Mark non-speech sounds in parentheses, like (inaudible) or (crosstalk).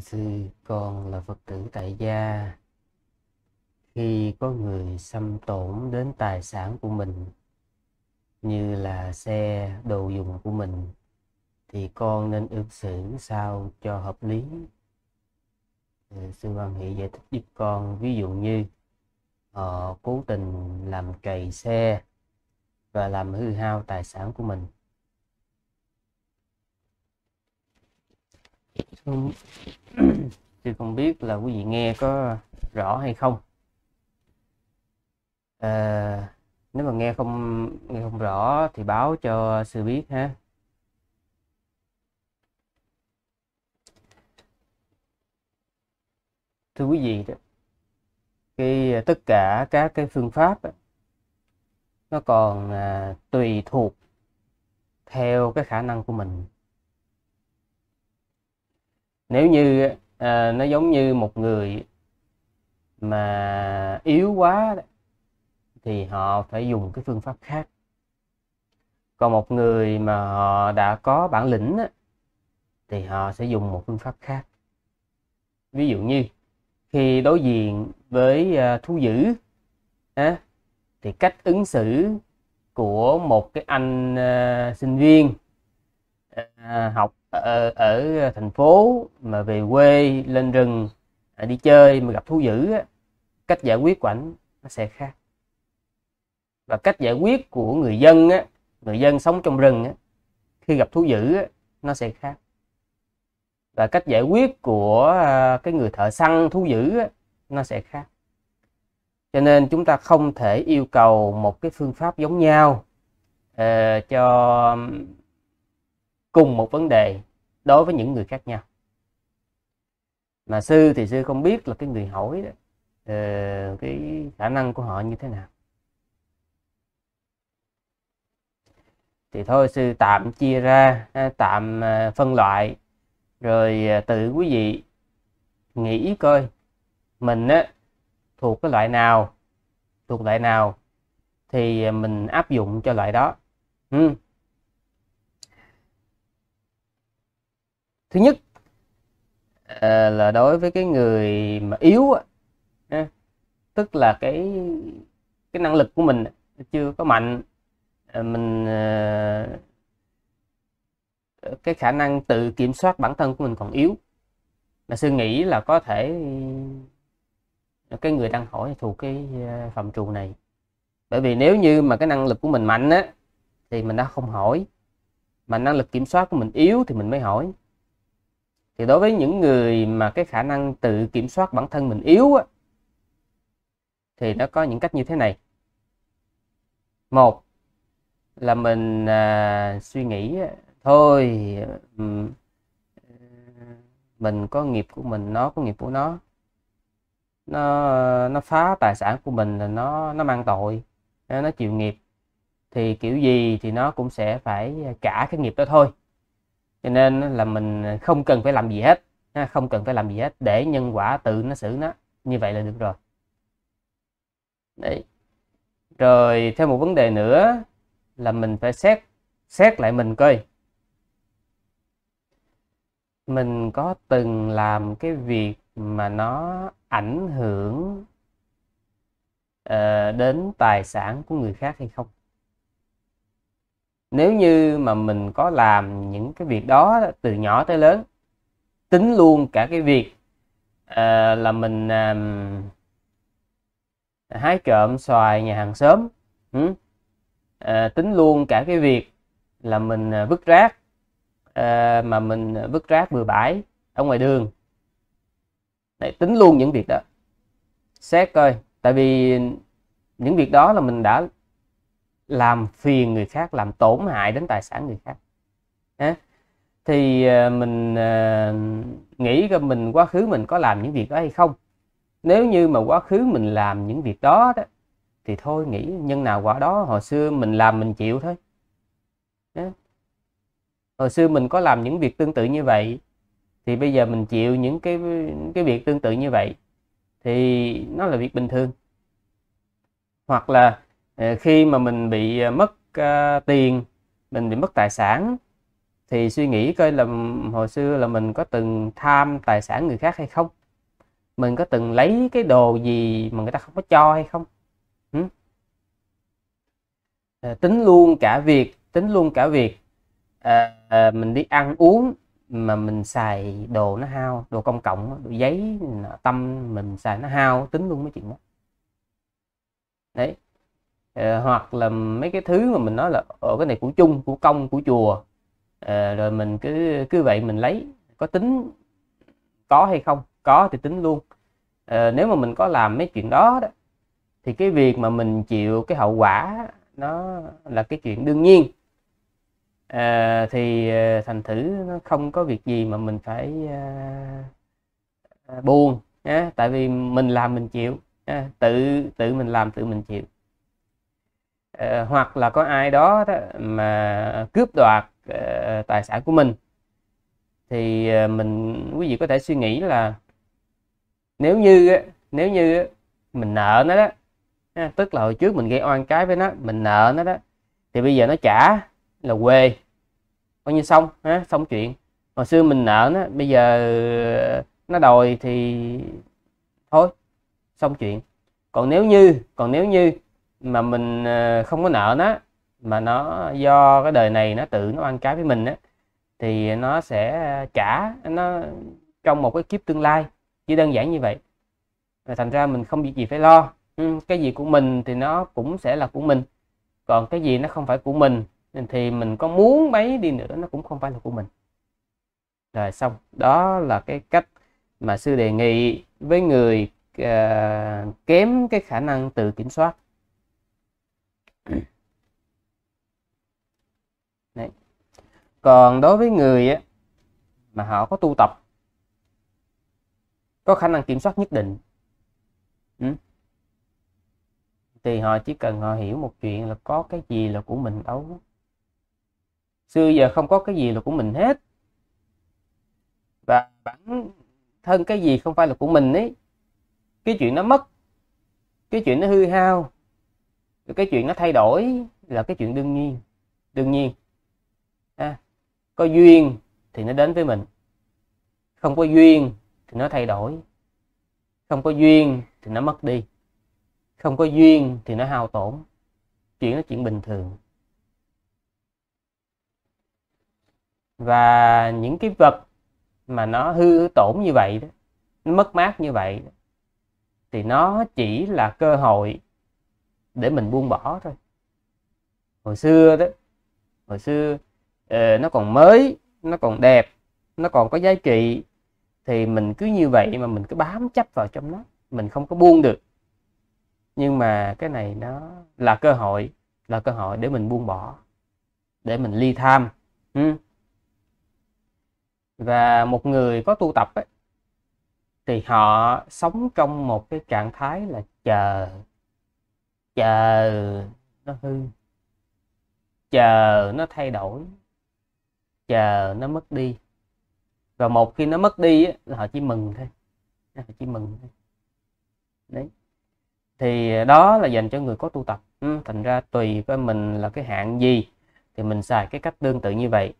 sư con là Phật tử tại gia. Khi có người xâm tổn đến tài sản của mình như là xe, đồ dùng của mình thì con nên ứng xử sao cho hợp lý. Sư Văn Hỷ giải thích giúp con ví dụ như họ ờ, cố tình làm trầy xe và làm hư hao tài sản của mình không chưa (clears throat) không biết là quý vị nghe có rõ hay không à, nếu mà nghe không nghe không rõ thì báo cho sư biết ha thưa quý vị đó cái ờ, tất cả các cái phương pháp đó, nó còn à, tùy thuộc theo cái khả năng của mình nếu như à, nó giống như một người mà yếu quá thì họ phải dùng cái phương pháp khác còn một người mà họ đã có bản lĩnh thì họ sẽ dùng một phương pháp khác ví dụ như khi đối diện với ờ, thú dữ thì cách ứng xử của một cái anh ờ, sinh viên học ở, ở ờ, thành phố mà về quê lên rừng à, đi chơi mà gặp thú dữ cách giải quyết của ảnh nó sẽ khác và cách giải quyết của người dân người dân sống trong rừng khi gặp thú dữ nó sẽ khác và cách giải quyết của à, cái người thợ săn thú dữ nó sẽ khác cho nên chúng ta không thể yêu cầu một cái phương pháp giống nhau ờ, cho cùng một vấn đề đối với những người khác nhau mà sư thì sư không biết là cái người hỏi đó, uh, cái khả năng của họ như thế nào thì thôi sư tạm chia ra tạm ờ, phân loại rồi ờ, tự quý vị nghĩ coi mình á, thuộc cái loại nào thuộc loại nào thì mình áp dụng cho loại đó ừ. thứ nhất à, là đối với cái người mà yếu à, tức là cái cái năng lực của mình chưa có mạnh à, mình à, cái khả năng tự kiểm soát bản thân của mình còn yếu là suy nghĩ là có thể cái người đang hỏi thuộc cái phạm trù này bởi vì nếu như mà cái năng lực của mình mạnh á thì mình đã không hỏi mà năng lực kiểm soát của mình yếu thì mình mới hỏi thì đối với những người mà cái khả năng tự kiểm soát bản thân mình yếu á, thì nó có những cách như thế này một là mình à, suy nghĩ thôi ờ, mình có nghiệp của mình nó có nghiệp của nó nó nó phá tài sản của mình là nó nó mang tội nó, chịu nghiệp thì kiểu gì thì nó cũng sẽ phải à, trả cái nghiệp đó thôi cho nên là mình không cần phải làm gì hết không cần phải làm gì hết để nhân quả tự nó xử nó như vậy là được rồi đấy rồi thêm một vấn đề nữa là mình phải xét xét lại mình coi mình có từng làm cái việc mà nó ảnh hưởng uh, đến tài sản của người khác hay không nếu như mà mình có làm những cái việc đó từ nhỏ tới lớn tính luôn cả cái việc à, là mình à, hái trộm xoài nhà hàng xóm ừ? À, tính luôn cả cái việc là mình à, vứt rác à, mà mình à, vứt rác bừa bãi ở ngoài đường Đấy, tính luôn những việc đó xét coi tại vì những việc đó là mình đã làm phiền người khác làm tổn hại đến tài sản người khác thì ờ, mình ờ, nghĩ rằng mình quá khứ mình có làm những việc đó hay không nếu như mà quá khứ mình làm những việc đó đó thì thôi nghĩ nhân nào quả đó hồi xưa mình làm mình chịu thôi hồi xưa mình có làm những việc tương tự như vậy thì bây giờ mình chịu những cái cái việc tương tự như vậy thì nó là việc bình thường hoặc là Ờ, khi mà mình bị ờ, mất ờ, tiền mình bị mất tài sản thì suy nghĩ coi là hồi xưa là mình có từng tham tài sản người khác hay không mình có từng lấy cái đồ gì mà người ta không có cho hay không tính luôn cả việc tính luôn cả việc à, à, mình đi ăn uống mà mình xài đồ nó hao đồ công cộng đồ giấy tâm mình xài nó hao tính luôn mấy chuyện đó đấy Ờ, hoặc là mấy cái thứ mà mình nói là ở cái này của chung của công của chùa à, rồi mình cứ cứ vậy mình lấy có tính có hay không có thì tính luôn à, nếu mà mình có làm mấy chuyện đó đó thì cái việc mà mình chịu cái hậu quả nó là cái chuyện đương nhiên à, thì thành thử nó không có việc gì mà mình phải à, buồn nhá tại vì mình làm mình chịu à, tự tự mình làm tự mình chịu Ờ, hoặc là có ai đó, đó mà cướp đoạt ờ, tài sản của mình thì ờ, mình quý vị có thể suy nghĩ là nếu như nếu như mình nợ nó đó tức là hồi trước mình gây oan cái với nó mình nợ nó đó thì bây giờ nó trả là quê coi như xong ha, xong chuyện hồi xưa mình nợ nó bây giờ nó đòi thì thôi xong chuyện còn nếu như còn nếu như mà mình ờ, không có nợ nó mà nó do cái đời này nó tự nó ăn cái với mình á thì nó sẽ trả nó trong một cái kiếp tương lai chỉ đơn giản như vậy và thành ra mình không việc gì phải lo ừ, cái gì của mình thì nó cũng sẽ là của mình còn cái gì nó không phải của mình thì mình có muốn mấy đi nữa nó cũng không phải là của mình rồi xong đó là cái cách mà sư đề nghị với người uh, kém cái khả năng tự kiểm soát Đấy. còn đối với người á, mà họ có tu tập có khả năng kiểm soát nhất định ừ. thì họ chỉ cần họ hiểu một chuyện là có cái gì là của mình đâu xưa giờ không có cái gì là của mình hết và bản thân cái gì không phải là của mình ấy cái chuyện nó mất cái chuyện nó hư hao cái chuyện nó thay đổi là cái chuyện đương nhiên đương nhiên à, có duyên thì nó đến với mình không có duyên thì nó thay đổi không có duyên thì nó mất đi không có duyên thì nó hao tổn chuyện nó chuyện bình thường và những cái vật mà nó hư tổn như vậy đó nó mất mát như vậy đó, thì nó chỉ là cơ hội để mình buông bỏ thôi hồi xưa đó hồi xưa ờ, nó còn mới nó còn đẹp nó còn có giá trị thì mình cứ như vậy mà mình cứ bám chấp vào trong nó mình không có buông được nhưng mà cái này nó là cơ hội là cơ hội để mình buông bỏ để mình ly tham ừ. và một người có tu tập ấy, thì họ sống trong một cái trạng thái là chờ chờ nó hư chờ nó thay đổi chờ nó mất đi và một khi nó mất đi là họ chỉ mừng thôi họ chỉ mừng thôi đấy thì đó là dành cho người có tu tập ừ, thành ra tùy với mình là cái hạng gì thì mình xài cái cách tương tự như vậy